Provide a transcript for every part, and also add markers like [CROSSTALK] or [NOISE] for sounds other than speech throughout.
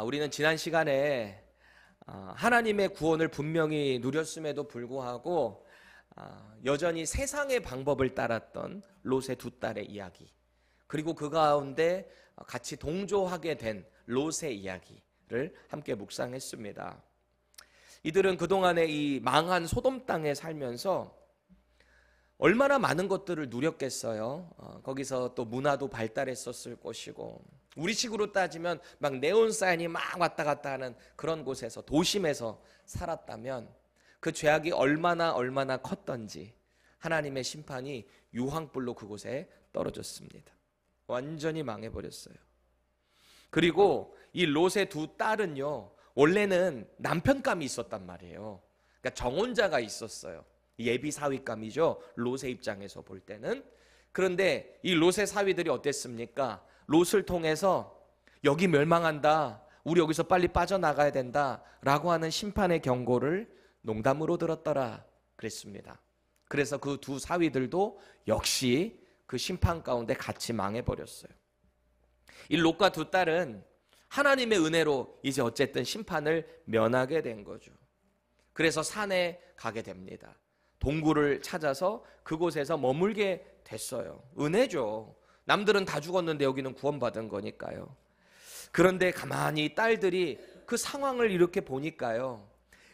아, 우리는 지난 시간에 아, 하나님의 구원을 분명히 누렸음에도 불구하고 아, 여전히 세상의 방법을 따랐던 롯의 두 딸의 이야기 그리고 그 가운데 같이 동조하게 된 롯의 이야기를 함께 묵상했습니다. 이들은 그동안에 이 망한 소돔 땅에 살면서 얼마나 많은 것들을 누렸겠어요. 어, 거기서 또 문화도 발달했었을 것이고 우리식으로 따지면 막 네온 사인이 막 왔다 갔다 하는 그런 곳에서 도심에서 살았다면 그 죄악이 얼마나 얼마나 컸던지 하나님의 심판이 유황불로 그곳에 떨어졌습니다. 완전히 망해버렸어요. 그리고 이 롯의 두 딸은요, 원래는 남편감이 있었단 말이에요. 그러니까 정혼자가 있었어요. 예비 사위감이죠. 롯의 입장에서 볼 때는. 그런데 이 롯의 사위들이 어땠습니까? 롯을 통해서 여기 멸망한다. 우리 여기서 빨리 빠져나가야 된다. 라고 하는 심판의 경고를 농담으로 들었더라. 그랬습니다. 그래서 그 두 사위들도 역시 그 심판 가운데 같이 망해버렸어요. 이 롯과 두 딸은 하나님의 은혜로 이제 어쨌든 심판을 면하게 된 거죠. 그래서 산에 가게 됩니다. 동굴을 찾아서 그곳에서 머물게 됐어요. 은혜죠. 남들은 다 죽었는데 여기는 구원받은 거니까요. 그런데 가만히 딸들이 그 상황을 이렇게 보니까요.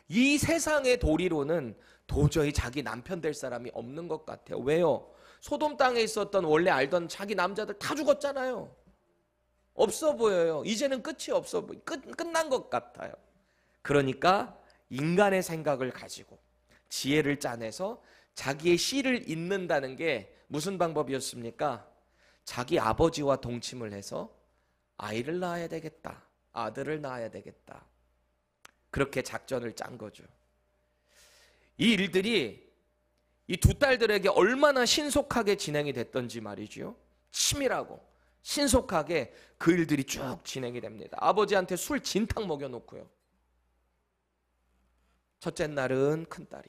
이 세상의 도리로는 도저히 자기 남편 될 사람이 없는 것 같아요. 왜요? 소돔 땅에 있었던 원래 알던 자기 남자들 다 죽었잖아요. 없어 보여요. 이제는 끝이 없어 보여끝 끝난 것 같아요. 그러니까 인간의 생각을 가지고 지혜를 짜내서 자기의 씨를 잇는다는 게 무슨 방법이었습니까? 자기 아버지와 동침을 해서 아이를 낳아야 되겠다. 아들을 낳아야 되겠다. 그렇게 작전을 짠 거죠. 이 일들이 이 두 딸들에게 얼마나 신속하게 진행이 됐던지 말이죠 치밀하고 신속하게 그 일들이 쭉 진행이 됩니다. 아버지한테 술 진탕 먹여놓고요. 첫째 날은 큰 딸이.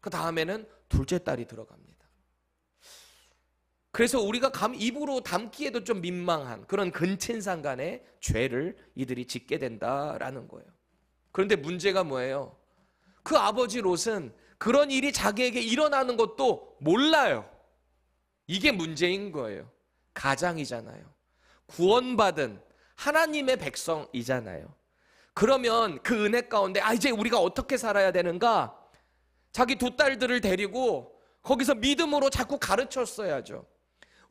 그 다음에는 둘째 딸이 들어갑니다. 그래서 우리가 감 입으로 담기에도 좀 민망한 그런 근친상간의 죄를 이들이 짓게 된다라는 거예요. 그런데 문제가 뭐예요? 그 아버지 롯은 그런 일이 자기에게 일어나는 것도 몰라요. 이게 문제인 거예요. 가장이잖아요. 구원받은 하나님의 백성이잖아요. 그러면 그 은혜 가운데 아 이제 우리가 어떻게 살아야 되는가? 자기 두 딸들을 데리고 거기서 믿음으로 자꾸 가르쳤어야죠.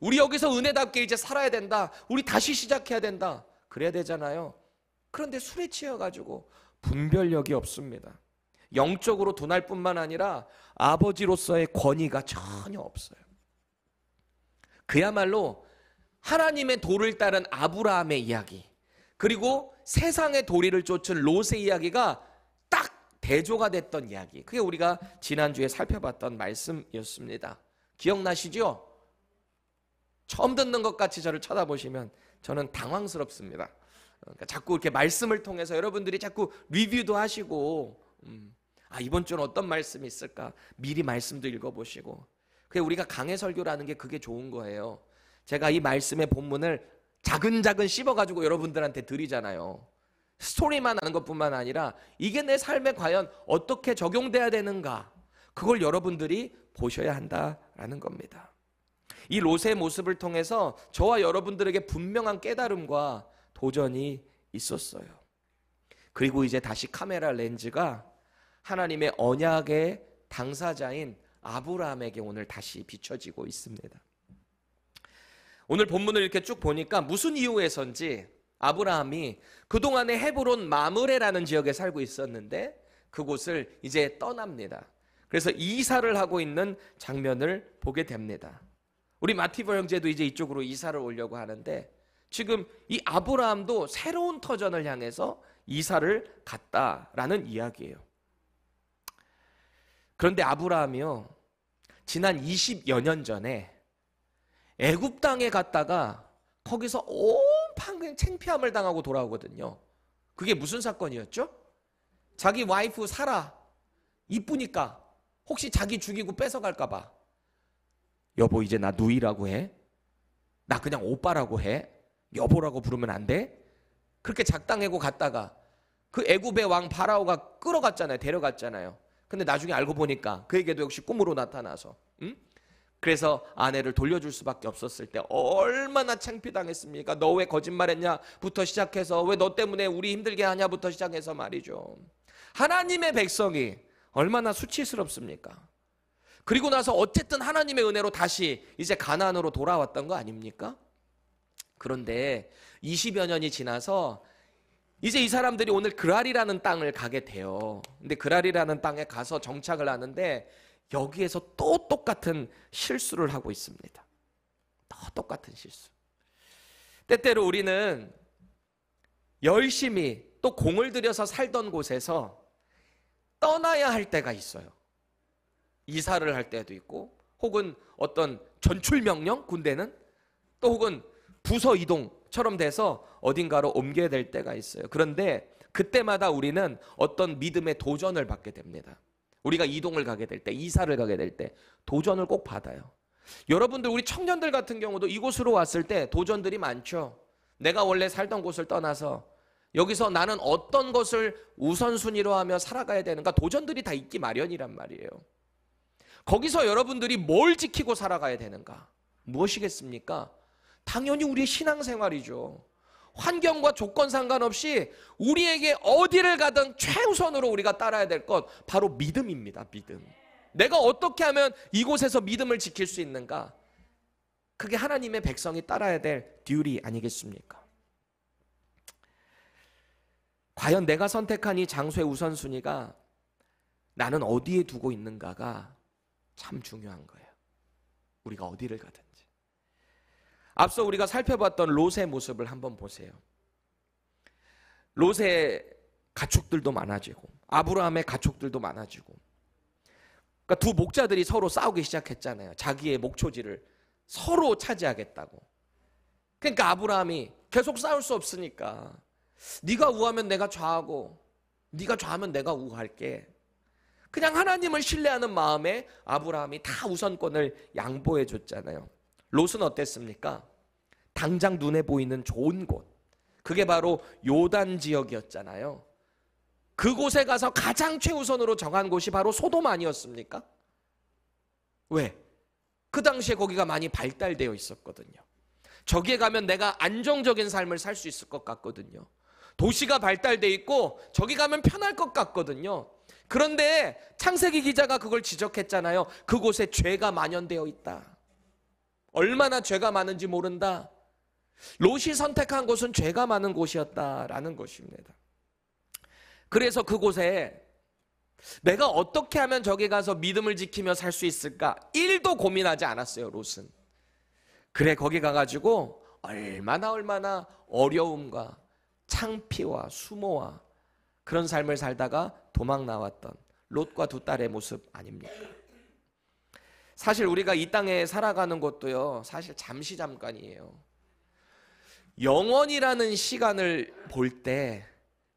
우리 여기서 은혜답게 이제 살아야 된다. 우리 다시 시작해야 된다. 그래야 되잖아요. 그런데 술에 취해가지고 분별력이 없습니다. 영적으로 둔할 뿐만 아니라 아버지로서의 권위가 전혀 없어요. 그야말로 하나님의 도를 따른 아브라함의 이야기, 그리고 세상의 도리를 쫓은 롯의 이야기가 딱 대조가 됐던 이야기. 그게 우리가 지난주에 살펴봤던 말씀이었습니다. 기억나시죠? 처음 듣는 것 같이 저를 쳐다보시면 저는 당황스럽습니다. 그러니까 자꾸 이렇게 말씀을 통해서 여러분들이 자꾸 리뷰도 하시고, 음, 아, 이번 주는 어떤 말씀이 있을까? 미리 말씀도 읽어보시고. 그게 우리가 강의 설교라는 게 그게 좋은 거예요. 제가 이 말씀의 본문을 자근자근 씹어가지고 여러분들한테 드리잖아요. 스토리만 아는 것뿐만 아니라 이게 내 삶에 과연 어떻게 적용돼야 되는가 그걸 여러분들이 보셔야 한다라는 겁니다. 이 롯의 모습을 통해서 저와 여러분들에게 분명한 깨달음과 도전이 있었어요. 그리고 이제 다시 카메라 렌즈가 하나님의 언약의 당사자인 아브라함에게 오늘 다시 비춰지고 있습니다. 오늘 본문을 이렇게 쭉 보니까 무슨 이유에선지 아브라함이 그동안에 헤브론 마무레라는 지역에 살고 있었는데 그곳을 이제 떠납니다. 그래서 이사를 하고 있는 장면을 보게 됩니다. 우리 마티버 형제도 이제 이쪽으로 이사를 오려고 하는데 지금 이 아브라함도 새로운 터전을 향해서 이사를 갔다라는 이야기예요. 그런데 아브라함이요. 지난 20여 년 전에 애굽 땅에 갔다가 거기서 온 판 그냥 창피함을 당하고 돌아오거든요. 그게 무슨 사건이었죠? 자기 와이프 사라 이쁘니까 혹시 자기 죽이고 뺏어갈까 봐 여보 이제 나 누이라고 해. 나 그냥 오빠라고 해. 여보라고 부르면 안 돼? 그렇게 작당해고 갔다가 그 애굽의 왕파라오가 끌어갔잖아요. 데려갔잖아요. 근데 나중에 알고 보니까 그에게도 역시 꿈으로 나타나서 응? 그래서 아내를 돌려줄 수밖에 없었을 때 얼마나 창피당했습니까? 너 왜 거짓말했냐?부터 시작해서 왜 너 때문에 우리 힘들게 하냐?부터 시작해서 말이죠. 하나님의 백성이 얼마나 수치스럽습니까? 그리고 나서 어쨌든 하나님의 은혜로 다시 이제 가난으로 돌아왔던 거 아닙니까? 그런데 20여 년이 지나서 이제 이 사람들이 오늘 그랄이라는 땅을 가게 돼요. 근데 그랄이라는 땅에 가서 정착을 하는데 여기에서 또 똑같은 실수를 하고 있습니다. 또 똑같은 실수. 때때로 우리는 열심히 또 공을 들여서 살던 곳에서 떠나야 할 때가 있어요. 이사를 할 때도 있고 혹은 어떤 전출 명령 군대는 또 혹은 부서 이동처럼 돼서 어딘가로 옮겨야 될 때가 있어요. 그런데 그때마다 우리는 어떤 믿음의 도전을 받게 됩니다. 우리가 이동을 가게 될 때, 이사를 가게 될 때 도전을 꼭 받아요. 여러분들 우리 청년들 같은 경우도 이곳으로 왔을 때 도전들이 많죠. 내가 원래 살던 곳을 떠나서 여기서 나는 어떤 것을 우선순위로 하며 살아가야 되는가 도전들이 다 있기 마련이란 말이에요. 거기서 여러분들이 뭘 지키고 살아가야 되는가? 무엇이겠습니까? 당연히 우리의 신앙생활이죠. 환경과 조건 상관없이 우리에게 어디를 가든 최우선으로 우리가 따라야 될 것 바로 믿음입니다. 믿음. 내가 어떻게 하면 이곳에서 믿음을 지킬 수 있는가? 그게 하나님의 백성이 따라야 될 듀리 아니겠습니까? 과연 내가 선택한 이 장소의 우선순위가 나는 어디에 두고 있는가가 참 중요한 거예요. 우리가 어디를 가든지. 앞서 우리가 살펴봤던 롯의 모습을 한번 보세요. 롯의 가축들도 많아지고 아브라함의 가축들도 많아지고 그러니까 두 목자들이 서로 싸우기 시작했잖아요. 자기의 목초지를 서로 차지하겠다고. 그러니까 아브라함이 계속 싸울 수 없으니까 네가 우하면 내가 좌하고 네가 좌하면 내가 우할게. 그냥 하나님을 신뢰하는 마음에 아브라함이 다 우선권을 양보해 줬잖아요. 롯은 어땠습니까? 당장 눈에 보이는 좋은 곳. 그게 바로 요단 지역이었잖아요. 그곳에 가서 가장 최우선으로 정한 곳이 바로 소돔 아니었습니까? 왜? 그 당시에 거기가 많이 발달되어 있었거든요. 저기에 가면 내가 안정적인 삶을 살 수 있을 것 같거든요. 도시가 발달돼 있고 저기 가면 편할 것 같거든요. 그런데 창세기 기자가 그걸 지적했잖아요. 그곳에 죄가 만연되어 있다. 얼마나 죄가 많은지 모른다. 롯이 선택한 곳은 죄가 많은 곳이었다라는 것입니다. 그래서 그곳에 내가 어떻게 하면 저기 가서 믿음을 지키며 살 수 있을까? 1도 고민하지 않았어요, 롯은. 그래, 거기 가가지고 얼마나 얼마나 어려움과 창피와 수모와 그런 삶을 살다가 도망 나왔던 롯과 두 딸의 모습 아닙니까? 사실 우리가 이 땅에 살아가는 것도요, 사실 잠시 잠깐이에요. 영원이라는 시간을 볼 때,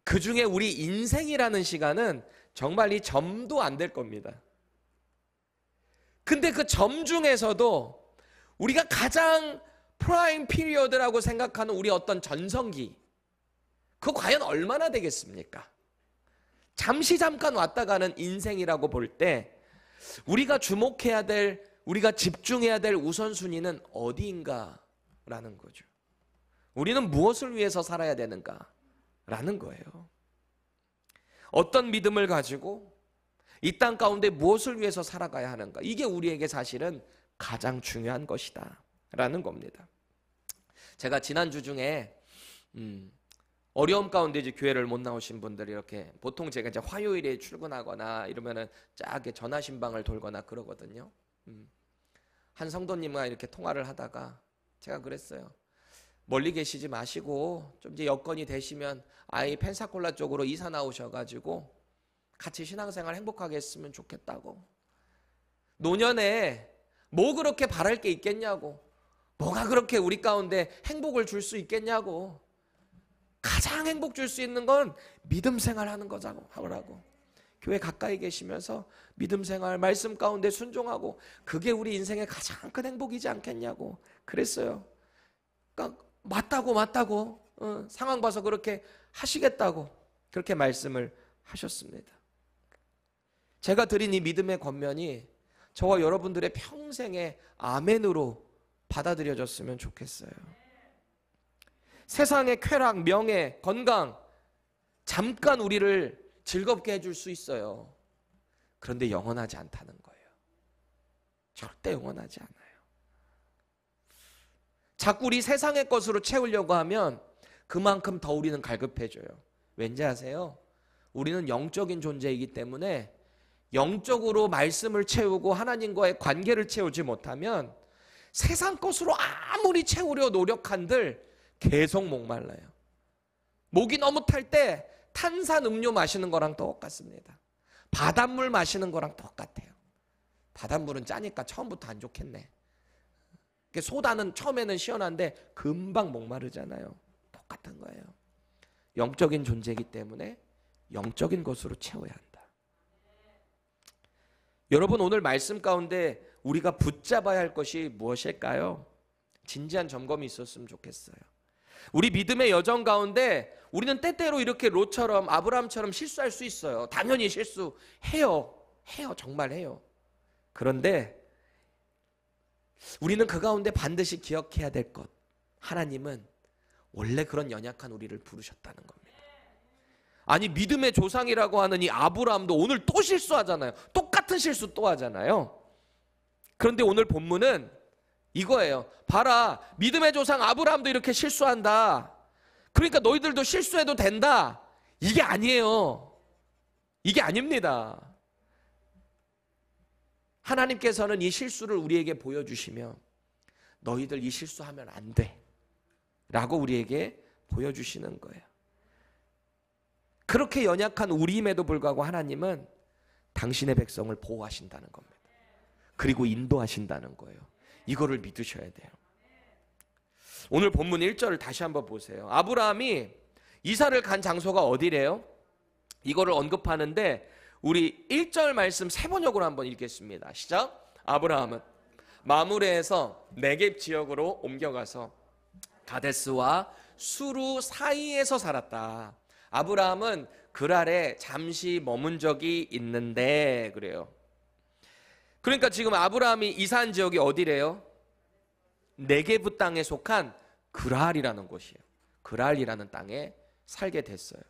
그 중에 우리 인생이라는 시간은 정말 이 점도 안 될 겁니다. 근데 그 점 중에서도 우리가 가장 프라임 피리어드라고 생각하는 우리 어떤 전성기, 그 과연 얼마나 되겠습니까? 잠시 잠깐 왔다 가는 인생이라고 볼 때 우리가 주목해야 될 우리가 집중해야 될 우선순위는 어디인가라는 거죠. 우리는 무엇을 위해서 살아야 되는가라는 거예요. 어떤 믿음을 가지고 이 땅 가운데 무엇을 위해서 살아가야 하는가. 이게 우리에게 사실은 가장 중요한 것이다. 라는 겁니다. 제가 지난주 중에, 음, 어려움 가운데 이제 교회를 못 나오신 분들 이렇게 보통 제가 이제 화요일에 출근하거나 이러면은 짜게 전화신방을 돌거나 그러거든요. 음. 한 성도님과 이렇게 통화를 하다가 제가 그랬어요. 멀리 계시지 마시고 좀 이제 여건이 되시면 아이 펜사콜라 쪽으로 이사 나오셔가지고 같이 신앙생활 행복하게 했으면 좋겠다고. 노년에 뭐 그렇게 바랄 게 있겠냐고. 뭐가 그렇게 우리 가운데 행복을 줄 수 있겠냐고. 가장 행복 줄 수 있는 건 믿음 생활하는 거자고 하라고. 교회 가까이 계시면서 믿음 생활, 말씀 가운데 순종하고 그게 우리 인생의 가장 큰 행복이지 않겠냐고 그랬어요. 그러니까 맞다고 맞다고 어, 상황 봐서 그렇게 하시겠다고 그렇게 말씀을 하셨습니다. 제가 드린 이 믿음의 권면이 저와 여러분들의 평생의 아멘으로 받아들여졌으면 좋겠어요. 세상의 쾌락, 명예, 건강 잠깐 우리를 즐겁게 해줄 수 있어요. 그런데 영원하지 않다는 거예요. 절대 영원하지 않아요. 자꾸 우리 세상의 것으로 채우려고 하면 그만큼 더 우리는 갈급해져요. 왠지 아세요? 우리는 영적인 존재이기 때문에 영적으로 말씀을 채우고 하나님과의 관계를 채우지 못하면 세상 것으로 아무리 채우려 노력한들 계속 목말라요. 목이 너무 탈 때 탄산 음료 마시는 거랑 똑같습니다. 바닷물 마시는 거랑 똑같아요. 바닷물은 짜니까 처음부터 안 좋겠네. 소다는 처음에는 시원한데 금방 목마르잖아요. 똑같은 거예요. 영적인 존재이기 때문에 영적인 것으로 채워야 한다. 여러분 오늘 말씀 가운데 우리가 붙잡아야 할 것이 무엇일까요? 진지한 점검이 있었으면 좋겠어요. 우리 믿음의 여정 가운데 우리는 때때로 이렇게 로처럼 아브라함처럼 실수할 수 있어요. 당연히 실수해요. 해요. 정말 해요. 그런데 우리는 그 가운데 반드시 기억해야 될 것. 하나님은 원래 그런 연약한 우리를 부르셨다는 겁니다. 아니 믿음의 조상이라고 하는 이 아브라함도 오늘 또 실수하잖아요. 똑같은 실수 또 하잖아요. 그런데 오늘 본문은 이거예요. 봐라. 믿음의 조상 아브라함도 이렇게 실수한다. 그러니까 너희들도 실수해도 된다. 이게 아니에요. 이게 아닙니다. 하나님께서는 이 실수를 우리에게 보여주시며 너희들 이 실수하면 안 돼. 라고 우리에게 보여주시는 거예요. 그렇게 연약한 우리임에도 불구하고 하나님은 당신의 백성을 보호하신다는 겁니다. 그리고 인도하신다는 거예요. 이거를 믿으셔야 돼요. 오늘 본문 1절을 다시 한번 보세요. 아브라함이 이사를 간 장소가 어디래요? 이거를 언급하는데 우리 1절 말씀 세 번역으로 한번 읽겠습니다. 시작. 아브라함은 마무레에서 네겝 지역으로 옮겨가서 가데스와 수루 사이에서 살았다. 아브라함은 그랄에 잠시 머문 적이 있는데 그래요. 그러니까 지금 아브라함이 이산 지역이 어디래요? 네게부 땅에 속한 그랄이라는 곳이에요. 그랄이라는 땅에 살게 됐어요.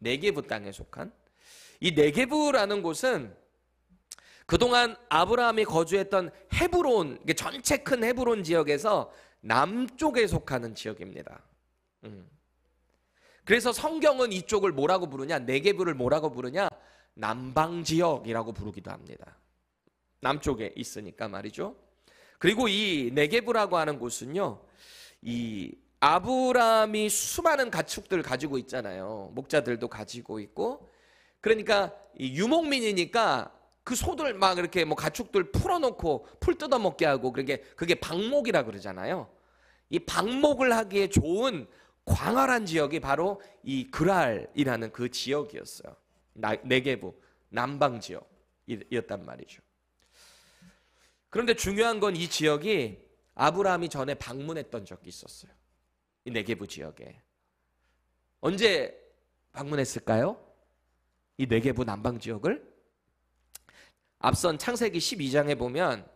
네게부 땅에 속한 이 네게부라는 곳은 그동안 아브라함이 거주했던 헤브론, 전체 큰 헤브론 지역에서 남쪽에 속하는 지역입니다. 음. 그래서 성경은 이쪽을 뭐라고 부르냐? 네게부를 뭐라고 부르냐? 남방 지역이라고 부르기도 합니다. 남쪽에 있으니까 말이죠. 그리고 이 네게브라고 하는 곳은요. 이아브라함이 수많은 가축들을 가지고 있잖아요. 목자들도 가지고 있고. 그러니까 이 유목민이니까 그 소들 막 이렇게 뭐 가축들 풀어놓고 풀 뜯어먹게 하고 그게 그게 방목이라 그러잖아요. 이 방목을 하기에 좋은 광활한 지역이 바로 이 그랄이라는 그 지역이었어요. 네게부 남방 지역이었단 말이죠. 그런데 중요한 건 이 지역이 아브라함이 전에 방문했던 적이 있었어요. 이 네게부 지역에. 언제 방문했을까요? 이 네게부 남방 지역을 앞선 창세기 12장에 보면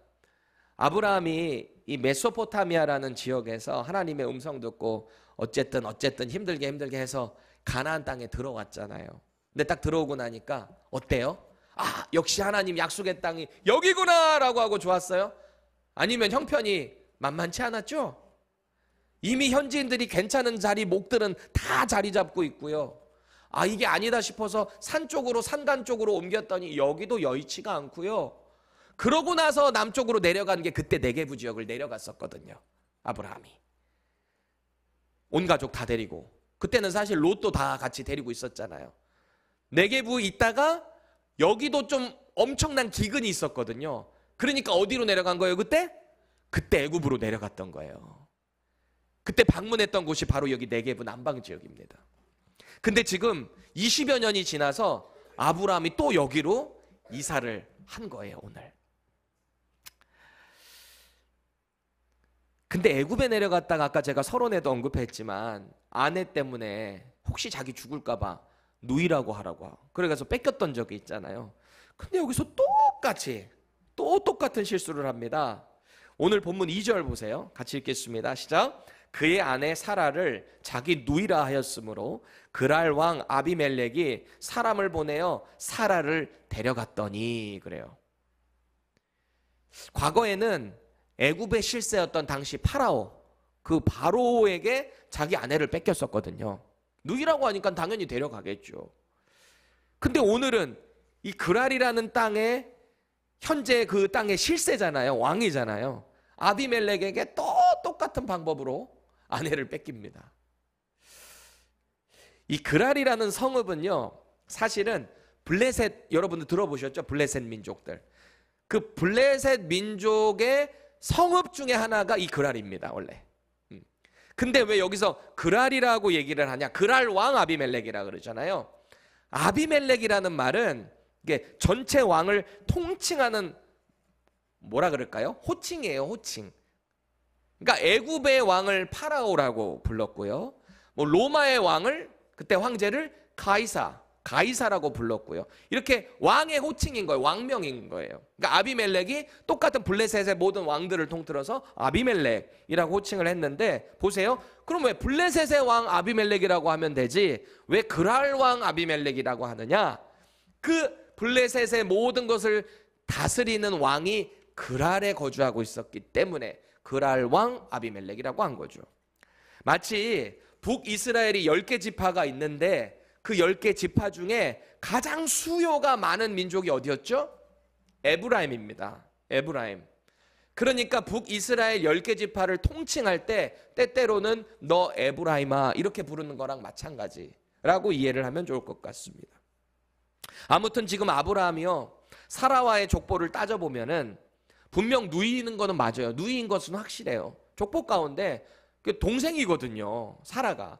아브라함이 이 메소포타미아라는 지역에서 하나님의 음성 듣고 어쨌든 어쨌든 힘들게 힘들게 해서 가나안 땅에 들어왔잖아요. 근데 딱 들어오고 나니까 어때요? 아, 역시 하나님 약속의 땅이 여기구나라고 하고 좋았어요? 아니면 형편이 만만치 않았죠? 이미 현지인들이 괜찮은 자리 목들은 다 자리 잡고 있고요. 아, 이게 아니다 싶어서 산 쪽으로 산간 쪽으로 옮겼더니 여기도 여의치가 않고요. 그러고 나서 남쪽으로 내려간 게 그때 네개부 지역을 내려갔었거든요. 아브라함이. 온 가족 다 데리고. 그때는 사실 롯도 다 같이 데리고 있었잖아요. 네개부 있다가 여기도 좀 엄청난 기근이 있었거든요. 그러니까 어디로 내려간 거예요, 그때? 그때 애굽으로 내려갔던 거예요. 그때 방문했던 곳이 바로 여기 네개부 남방 지역입니다. 근데 지금 20여 년이 지나서 아브라함이 또 여기로 이사를 한 거예요, 오늘. 근데 애굽에 내려갔다가 아까 제가 서론에도 언급했지만 아내 때문에 혹시 자기 죽을까 봐 누이라고 하라고 하고. 그래서 뺏겼던 적이 있잖아요. 근데 여기서 똑같이 또 똑같은 실수를 합니다. 오늘 본문 2절 보세요. 같이 읽겠습니다. 시작. 그의 아내 사라를 자기 누이라 하였으므로 그랄 왕 아비멜렉이 사람을 보내어 사라를 데려갔더니 그래요. 과거에는 애굽의 실세였던 당시 파라오 그 바로에게 자기 아내를 뺏겼었거든요. 누이라고 하니까 당연히 데려가겠죠. 근데 오늘은 이 그랄이라는 땅에 현재 그 땅의 실세잖아요. 왕이잖아요. 아비멜렉에게 또 똑같은 방법으로 아내를 뺏깁니다. 이 그랄이라는 성읍은요. 사실은 블레셋 여러분들 들어보셨죠? 블레셋 민족들. 그 블레셋 민족의 성읍 중에 하나가 이 그랄입니다. 원래. 근데 왜 여기서 그랄이라고 얘기를 하냐? 그랄 왕 아비멜렉이라 그러잖아요. 아비멜렉이라는 말은 이게 전체 왕을 통칭하는 뭐라 그럴까요? 호칭이에요, 호칭. 그러니까 애굽의 왕을 파라오라고 불렀고요. 뭐 로마의 왕을 그때 황제를 가이사 가이사라고 불렀고요. 이렇게 왕의 호칭인 거예요. 왕명인 거예요. 그러니까 아비멜렉이 똑같은 블레셋의 모든 왕들을 통틀어서 아비멜렉이라고 호칭을 했는데 보세요. 그럼 왜 블레셋의 왕 아비멜렉이라고 하면 되지? 왜 그랄 왕 아비멜렉이라고 하느냐? 그 블레셋의 모든 것을 다스리는 왕이 그랄에 거주하고 있었기 때문에 그랄 왕 아비멜렉이라고 한 거죠. 마치 북이스라엘이 10개 지파가 있는데 그 10개 지파 중에 가장 수요가 많은 민족이 어디였죠? 에브라임입니다. 에브라임. 그러니까 북이스라엘 10개 지파를 통칭할 때 때때로는 너 에브라임아 이렇게 부르는 거랑 마찬가지라고 이해를 하면 좋을 것 같습니다. 아무튼 지금 아브라함이요. 사라와의 족보를 따져보면은 분명 누이는 거는 맞아요. 누이인 것은 확실해요. 족보 가운데 그 동생이거든요. 사라가.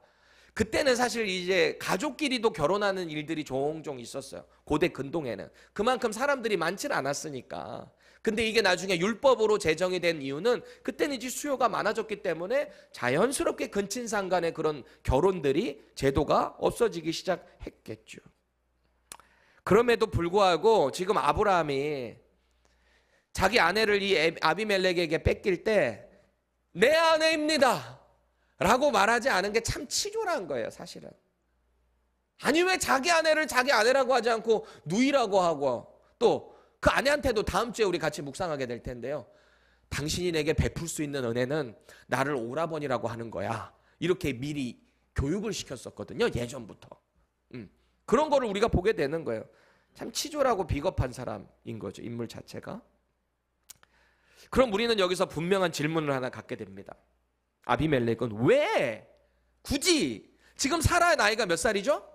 그때는 사실 이제 가족끼리도 결혼하는 일들이 종종 있었어요. 고대 근동에는. 그만큼 사람들이 많질 않았으니까. 근데 이게 나중에 율법으로 제정이 된 이유는 그때는 이제 수요가 많아졌기 때문에 자연스럽게 근친상 간의 그런 결혼들이 제도가 없어지기 시작했겠죠. 그럼에도 불구하고 지금 아브라함이 자기 아내를 이 아비멜렉에게 뺏길 때 내 아내입니다. 라고 말하지 않은 게 참 치졸한 거예요, 사실은. 아니, 왜 자기 아내를 자기 아내라고 하지 않고 누이라고 하고 또 그 아내한테도 다음 주에 우리 같이 묵상하게 될 텐데요. 당신이 내게 베풀 수 있는 은혜는 나를 오라버니라고 하는 거야. 이렇게 미리 교육을 시켰었거든요, 예전부터. 음, 그런 거를 우리가 보게 되는 거예요. 참 치졸하고 비겁한 사람인 거죠, 인물 자체가. 그럼 우리는 여기서 분명한 질문을 하나 갖게 됩니다. 아비멜렉은 왜 굳이 지금 사라의 나이가 몇 살이죠?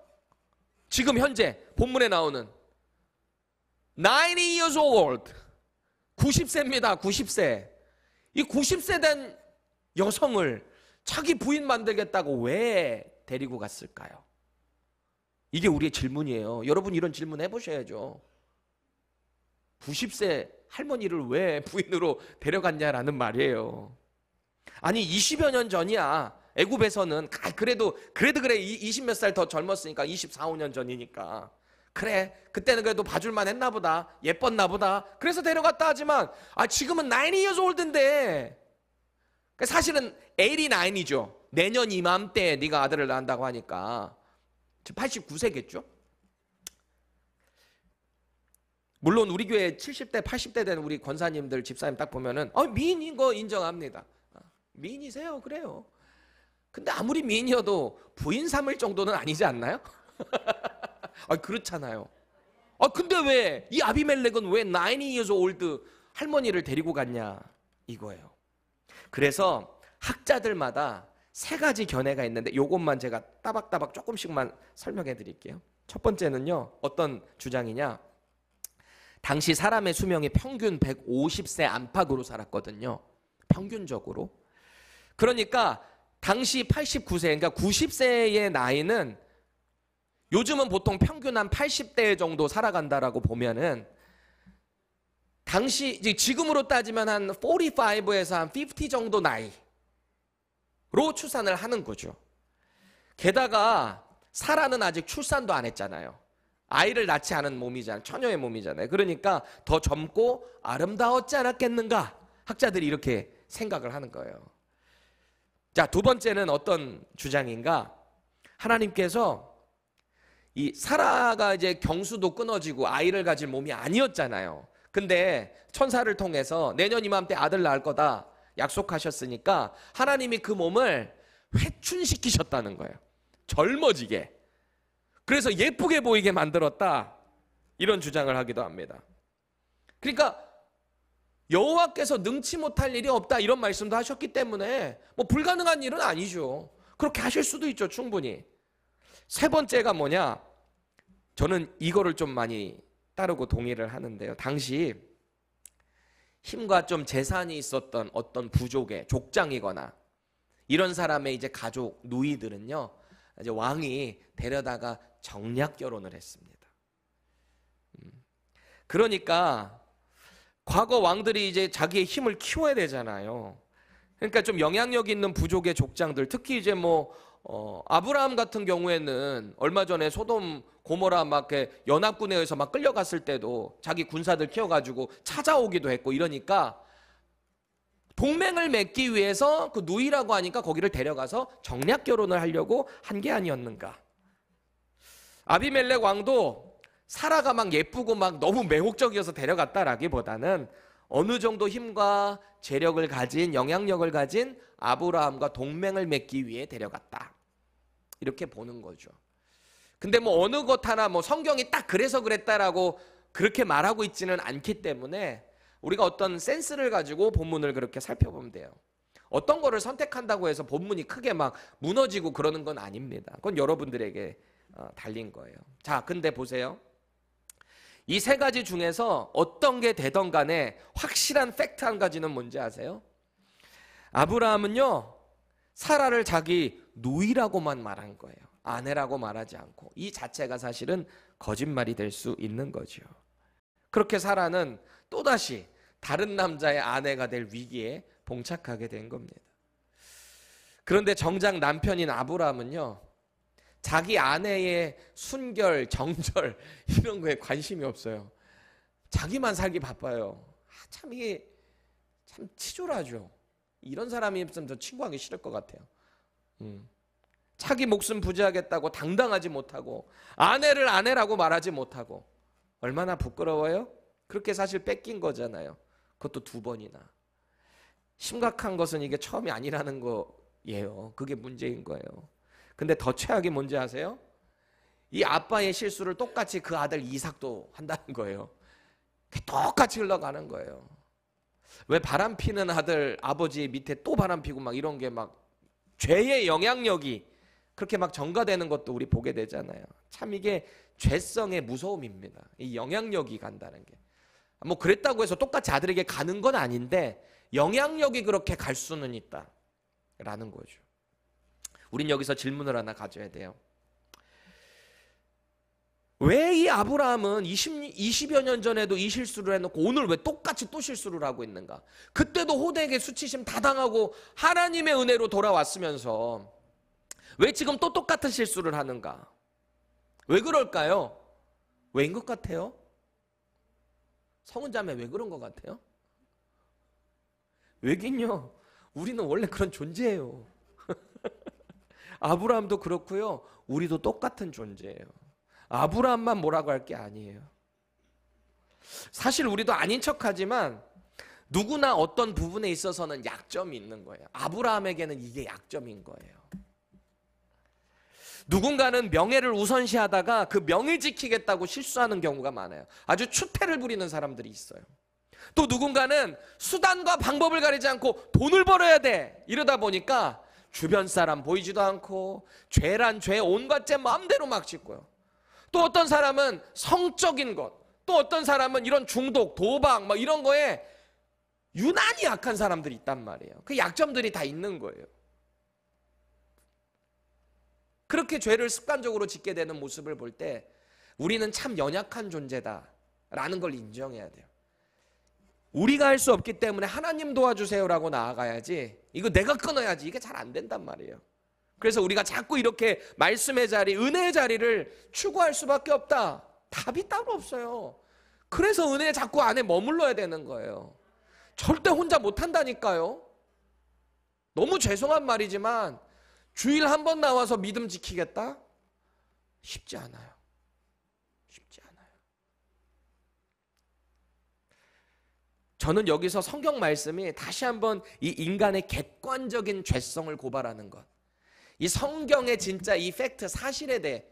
지금 현재 본문에 나오는 90 years old 90세입니다. 90세. 이 90세 된 여성을 자기 부인 만들겠다고 왜 데리고 갔을까요? 이게 우리의 질문이에요. 여러분 이런 질문 해보셔야죠. 90세 할머니를 왜 부인으로 데려갔냐라는 말이에요. 아니 20여 년 전이야. 애굽에서는 그래도 그래도 그래 20몇 살 더 젊었으니까 24, 5년 전이니까 그래 그때는 그래도 봐줄만 했나 보다 예뻤나 보다 그래서 데려갔다 하지만 아 지금은 9 years old인데 그러니까 사실은 89이죠 내년 이맘때 네가 아들을 낳는다고 하니까 89세겠죠 물론 우리 교회 70대 80대 된 우리 권사님들 집사님 딱 보면은 아 미인인 거 인정합니다 미인이세요. 그래요. 근데 아무리 미인이어도 부인 삼을 정도는 아니지 않나요? [LAUGHS] 아, 그렇잖아요. 아, 근데 왜 이 아비멜렉은 왜 나인이 이어서 올드 할머니를 데리고 갔냐 이거예요. 그래서 학자들마다 세 가지 견해가 있는데 요것만 제가 따박따박 조금씩만 설명해 드릴게요. 첫 번째는요. 어떤 주장이냐? 당시 사람의 수명이 평균 150세 안팎으로 살았거든요. 평균적으로. 그러니까 당시 89세, 그러니까 90세의 나이는 요즘은 보통 평균 한 80대 정도 살아간다라고 보면은 당시 이제 지금으로 따지면 한 45에서 한 50 정도 나이로 출산을 하는 거죠. 게다가 사라는 아직 출산도 안 했잖아요. 아이를 낳지 않은 몸이잖아요. 처녀의 몸이잖아요. 그러니까 더 젊고 아름다웠지 않았겠는가? 학자들이 이렇게 생각을 하는 거예요. 자, 두 번째는 어떤 주장인가? 하나님께서 이 사라가 이제 경수도 끊어지고 아이를 가질 몸이 아니었잖아요. 근데 천사를 통해서 내년 이맘때 아들 낳을 거다 약속하셨으니까 하나님이 그 몸을 회춘시키셨다는 거예요. 젊어지게. 그래서 예쁘게 보이게 만들었다. 이런 주장을 하기도 합니다. 그러니까 여호와께서 능치 못할 일이 없다 이런 말씀도 하셨기 때문에 뭐 불가능한 일은 아니죠. 그렇게 하실 수도 있죠, 충분히. 세 번째가 뭐냐? 저는 이거를 좀 많이 따르고 동의를 하는데요. 당시 힘과 좀 재산이 있었던 어떤 부족의 족장이거나 이런 사람의 이제 가족 누이들은요. 이제 왕이 데려다가 정략 결혼을 했습니다. 음. 그러니까 과거 왕들이 이제 자기의 힘을 키워야 되잖아요. 그러니까 좀 영향력 있는 부족의 족장들, 특히 이제 뭐 어, 아브라함 같은 경우에는 얼마 전에 소돔 고모라 막 연합군에 의해서 막 끌려갔을 때도 자기 군사들 키워가지고 찾아오기도 했고 이러니까 동맹을 맺기 위해서 그 누이라고 하니까 거기를 데려가서 정략 결혼을 하려고 한 게 아니었는가. 아비멜렉 왕도 사라가 막 예쁘고 막 너무 매혹적이어서 데려갔다라기보다는 어느 정도 힘과 재력을 가진 영향력을 가진 아브라함과 동맹을 맺기 위해 데려갔다. 이렇게 보는 거죠. 근데 뭐 어느 것 하나 뭐 성경이 딱 그래서 그랬다라고 그렇게 말하고 있지는 않기 때문에 우리가 어떤 센스를 가지고 본문을 그렇게 살펴보면 돼요. 어떤 거를 선택한다고 해서 본문이 크게 막 무너지고 그러는 건 아닙니다. 그건 여러분들에게 어, 달린 거예요. 자, 근데 보세요. 이세 가지 중에서 어떤 게 되던 간에 확실한 팩트 한 가지는 뭔지 아세요? 아브라함은요, 사라를 자기 누이라고만 말한 거예요. 아내라고 말하지 않고. 이 자체가 사실은 거짓말이 될 수 있는 거죠. 그렇게 사라는 또다시 다른 남자의 아내가 될 위기에 봉착하게 된 겁니다. 그런데 정작 남편인 아브라함은요, 자기 아내의 순결, 정절 [LAUGHS] 이런 거에 관심이 없어요. 자기만 살기 바빠요. 아, 참 이게 참 치졸하죠. 이런 사람이 있으면 저 친구하기 싫을 것 같아요. 음. 자기 목숨 부지하겠다고 당당하지 못하고 아내를 아내라고 말하지 못하고 얼마나 부끄러워요? 그렇게 사실 뺏긴 거잖아요. 그것도 두 번이나. 심각한 것은 이게 처음이 아니라는 거예요. 그게 문제인 거예요. 근데 더 최악이 뭔지 아세요? 이 아빠의 실수를 똑같이 그 아들 이삭도 한다는 거예요. 똑같이 흘러가는 거예요. 왜 바람 피는 아들 아버지 밑에 또 바람 피고 막 이런 게 막 죄의 영향력이 그렇게 막 전가되는 것도 우리 보게 되잖아요. 참 이게 죄성의 무서움입니다. 이 영향력이 간다는 게. 뭐 그랬다고 해서 똑같이 아들에게 가는 건 아닌데 영향력이 그렇게 갈 수는 있다라는 거죠. 우린 여기서 질문을 하나 가져야 돼요. 왜 이 아브라함은 20, 20여 년 전에도 이 실수를 해놓고 오늘 왜 똑같이 또 실수를 하고 있는가? 그때도 호되게 수치심 다 당하고 하나님의 은혜로 돌아왔으면서 왜 지금 또 똑같은 실수를 하는가? 왜 그럴까요? 왜인 것 같아요? 성은 자매 왜 그런 것 같아요? 왜긴요? 우리는 원래 그런 존재예요. 아브라함도 그렇고요. 우리도 똑같은 존재예요. 아브라함만 뭐라고 할 게 아니에요. 사실 우리도 아닌 척하지만 누구나 어떤 부분에 있어서는 약점이 있는 거예요. 아브라함에게는 이게 약점인 거예요. 누군가는 명예를 우선시하다가 그 명예 지키겠다고 실수하는 경우가 많아요. 아주 추태를 부리는 사람들이 있어요. 또 누군가는 수단과 방법을 가리지 않고 돈을 벌어야 돼. 이러다 보니까 주변 사람 보이지도 않고 죄란 죄 온갖 죄 마음대로 막 짓고요. 또 어떤 사람은 성적인 것, 또 어떤 사람은 이런 중독, 도박 막 이런 거에 유난히 약한 사람들이 있단 말이에요. 그 약점들이 다 있는 거예요. 그렇게 죄를 습관적으로 짓게 되는 모습을 볼 때 우리는 참 연약한 존재다라는 걸 인정해야 돼요. 우리가 할 수 없기 때문에 하나님 도와주세요라고 나아가야지 이거 내가 끊어야지. 이게 잘 안 된단 말이에요. 그래서 우리가 자꾸 이렇게 말씀의 자리, 은혜의 자리를 추구할 수밖에 없다. 답이 따로 없어요. 그래서 은혜 자꾸 안에 머물러야 되는 거예요. 절대 혼자 못 한다니까요. 너무 죄송한 말이지만 주일 한 번 나와서 믿음 지키겠다? 쉽지 않아요. 쉽지 않아요. 저는 여기서 성경 말씀이 다시 한번 이 인간의 객관적인 죄성을 고발하는 것. 이 성경의 진짜 이 팩트 사실에 대해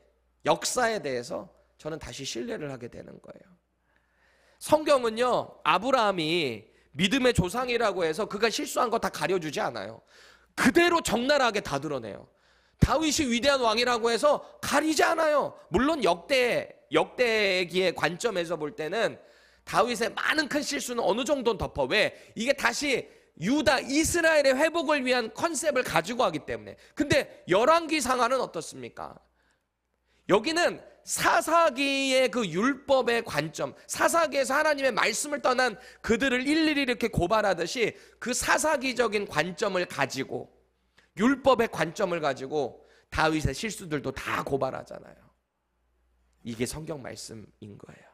역사에 대해서 저는 다시 신뢰를 하게 되는 거예요. 성경은요. 아브라함이 믿음의 조상이라고 해서 그가 실수한 거 다 가려주지 않아요. 그대로 적나라하게 다 드러내요. 다윗이 위대한 왕이라고 해서 가리지 않아요. 물론 역대 역대기의 관점에서 볼 때는 다윗의 많은 큰 실수는 어느 정도는 덮어. 왜? 이게 다시 유다 이스라엘의 회복을 위한 컨셉을 가지고 하기 때문에. 근데 열왕기 상하는 어떻습니까? 여기는 사사기의 그 율법의 관점, 사사기에서 하나님의 말씀을 떠난 그들을 일일이 이렇게 고발하듯이 그 사사기적인 관점을 가지고 율법의 관점을 가지고 다윗의 실수들도 다 고발하잖아요. 이게 성경 말씀인 거예요.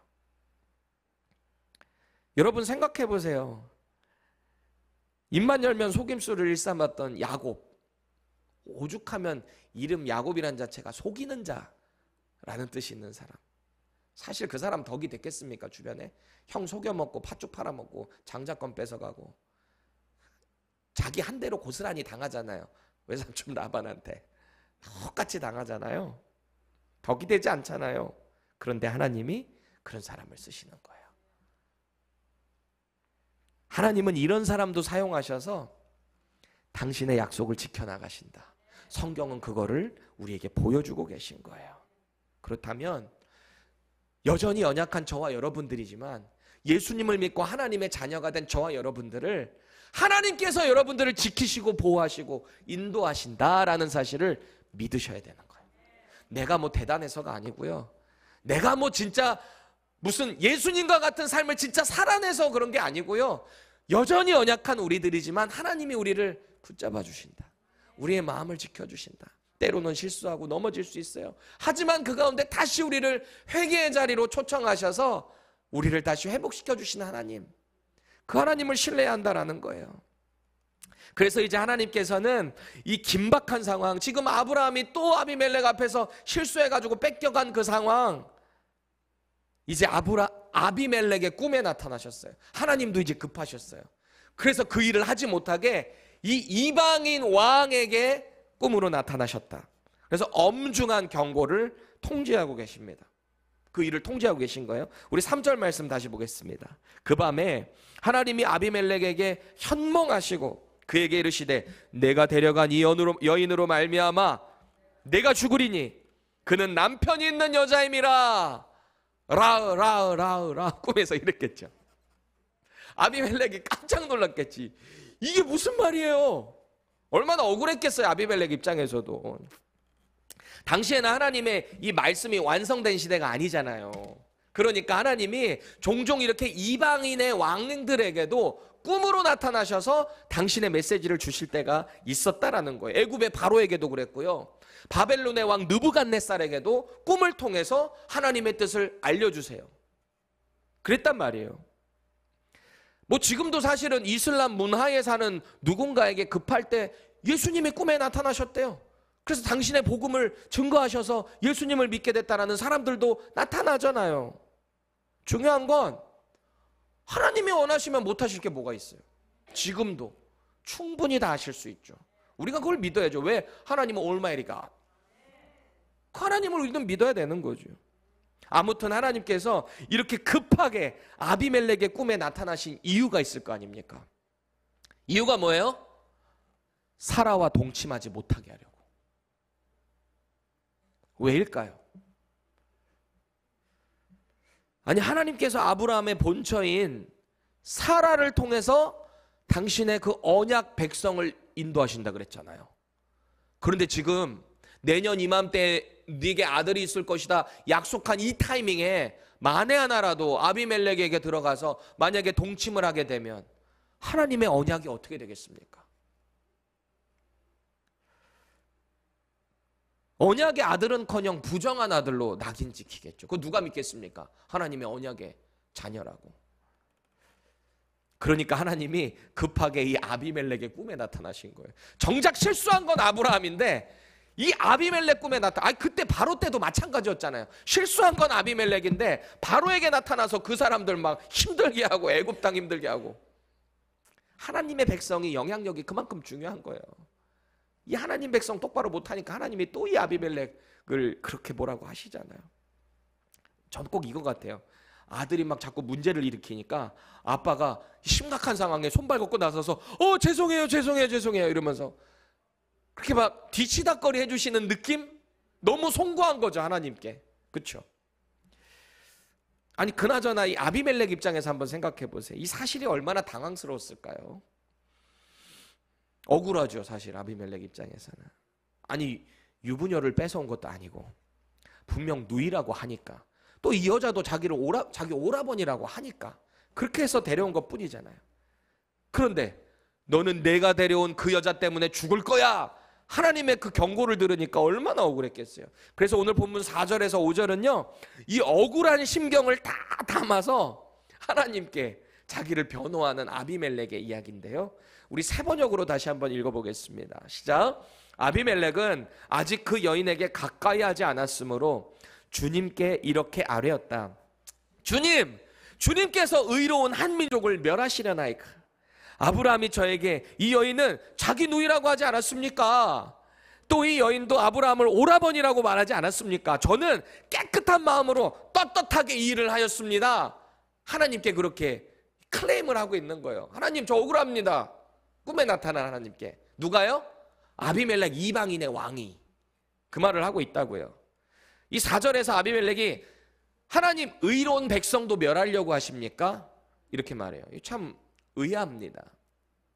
여러분 생각해 보세요. 입만 열면 속임수를 일삼았던 야곱. 오죽하면 이름 야곱이란 자체가 속이는 자라는 뜻이 있는 사람. 사실 그 사람 덕이 됐겠습니까? 주변에 형 속여먹고 팥죽 팔아먹고 장자권 뺏어가고 자기 한 대로 고스란히 당하잖아요. 외삼촌 라반한테 똑같이 당하잖아요. 덕이 되지 않잖아요. 그런데 하나님이 그런 사람을 쓰시는 거예요. 하나님은 이런 사람도 사용하셔서 당신의 약속을 지켜나가신다. 성경은 그거를 우리에게 보여주고 계신 거예요. 그렇다면 여전히 연약한 저와 여러분들이지만 예수님을 믿고 하나님의 자녀가 된 저와 여러분들을 하나님께서 여러분들을 지키시고 보호하시고 인도하신다라는 사실을 믿으셔야 되는 거예요. 내가 뭐 대단해서가 아니고요. 내가 뭐 진짜 무슨 예수님과 같은 삶을 진짜 살아내서 그런 게 아니고요. 여전히 연약한 우리들이지만 하나님이 우리를 붙잡아 주신다. 우리의 마음을 지켜 주신다. 때로는 실수하고 넘어질 수 있어요. 하지만 그 가운데 다시 우리를 회개의 자리로 초청하셔서 우리를 다시 회복시켜 주신 하나님. 그 하나님을 신뢰해야 한다라는 거예요. 그래서 이제 하나님께서는 이 긴박한 상황, 지금 아브라함이 또 아비멜렉 앞에서 실수해가지고 뺏겨간 그 상황, 이제 아브라, 아비멜렉의 꿈에 나타나셨어요. 하나님도 이제 급하셨어요. 그래서 그 일을 하지 못하게 이 이방인 왕에게 꿈으로 나타나셨다. 그래서 엄중한 경고를 통제하고 계십니다. 그 일을 통제하고 계신 거예요. 우리 3절 말씀 다시 보겠습니다. 그 밤에 하나님이 아비멜렉에게 현몽하시고 그에게 이르시되 내가 데려간 이 여인으로, 여인으로 말미암아 내가 죽으리니 그는 남편이 있는 여자임이라 라으 라으 라으 라 꿈에서 이랬겠죠. 아비멜렉이 깜짝 놀랐겠지. 이게 무슨 말이에요? 얼마나 억울했겠어요 아비멜렉 입장에서도. 당시에는 하나님의 이 말씀이 완성된 시대가 아니잖아요. 그러니까 하나님이 종종 이렇게 이방인의 왕들에게도 꿈으로 나타나셔서 당신의 메시지를 주실 때가 있었다라는 거예요. 애굽의 바로에게도 그랬고요. 바벨론의 왕 느부갓네살에게도 꿈을 통해서 하나님의 뜻을 알려주세요. 그랬단 말이에요. 뭐 지금도 사실은 이슬람 문화에 사는 누군가에게 급할 때예수님이 꿈에 나타나셨대요. 그래서 당신의 복음을 증거하셔서 예수님을 믿게 됐다라는 사람들도 나타나잖아요. 중요한 건 하나님이 원하시면 못하실 게 뭐가 있어요? 지금도 충분히 다 하실 수 있죠. 우리가 그걸 믿어야죠. 왜? 하나님은 올마이리가. 그 하나님을 우리는 믿어야 되는 거죠. 아무튼 하나님께서 이렇게 급하게 아비멜렉의 꿈에 나타나신 이유가 있을 거 아닙니까? 이유가 뭐예요? 사라와 동침하지 못하게 하려고. 왜일까요? 아니 하나님께서 아브라함의 본처인 사라를 통해서 당신의 그 언약 백성을 인도하신다 그랬잖아요. 그런데 지금 내년 이맘때 네게 아들이 있을 것이다 약속한 이 타이밍에 만에 하나라도 아비멜렉에게 들어가서 만약에 동침을 하게 되면 하나님의 언약이 어떻게 되겠습니까? 언약의 아들은커녕 부정한 아들로 낙인 찍히겠죠. 그 누가 믿겠습니까? 하나님의 언약의 자녀라고. 그러니까 하나님이 급하게 이 아비멜렉의 꿈에 나타나신 거예요. 정작 실수한 건 아브라함인데 이 아비멜렉 꿈에 나타. 아 그때 바로 때도 마찬가지였잖아요. 실수한 건 아비멜렉인데 바로에게 나타나서 그 사람들 막 힘들게 하고 애굽 땅 힘들게 하고 하나님의 백성이 영향력이 그만큼 중요한 거예요. 이 하나님 백성 똑바로 못하니까 하나님이 또 이 아비멜렉을 그렇게 뭐라고 하시잖아요. 전 꼭 이거 같아요. 아들이 막 자꾸 문제를 일으키니까 아빠가 심각한 상황에 손발 걷고 나서서 어 죄송해요 죄송해요 죄송해요 이러면서 그렇게 막 뒤치다거리 해주시는 느낌 너무 송구한 거죠 하나님께 그렇죠? 아니 그나저나 이 아비멜렉 입장에서 한번 생각해 보세요. 이 사실이 얼마나 당황스러웠을까요? 억울하죠, 사실 아비멜렉 입장에서는. 아니 유부녀를 뺏어온 것도 아니고 분명 누이라고 하니까 또 이 여자도 자기를 오라 자기 오라버니라고 하니까 그렇게 해서 데려온 것 뿐이잖아요. 그런데 너는 내가 데려온 그 여자 때문에 죽을 거야. 하나님의 그 경고를 들으니까 얼마나 억울했겠어요. 그래서 오늘 본문 4절에서 5절은요, 이 억울한 심경을 다 담아서 하나님께 자기를 변호하는 아비멜렉의 이야기인데요. 우리 세 번역으로 다시 한번 읽어보겠습니다. 시작. 아비멜렉은 아직 그 여인에게 가까이 하지 않았으므로 주님께 이렇게 아뢰었다. 주님, 주님께서 의로운 한민족을 멸하시려나이까. 아브라함이 저에게 이 여인은 자기 누이라고 하지 않았습니까? 또 이 여인도 아브라함을 오라버니라고 말하지 않았습니까? 저는 깨끗한 마음으로 떳떳하게 이 일을 하였습니다. 하나님께 그렇게 클레임을 하고 있는 거예요. 하나님 저 억울합니다. 꿈에 나타난 하나님께 누가요? 아비멜렉 이방인의 왕이 그 말을 하고 있다고요. 이 4절에서 아비멜렉이 하나님 의로운 백성도 멸하려고 하십니까? 이렇게 말해요. 참 의아합니다.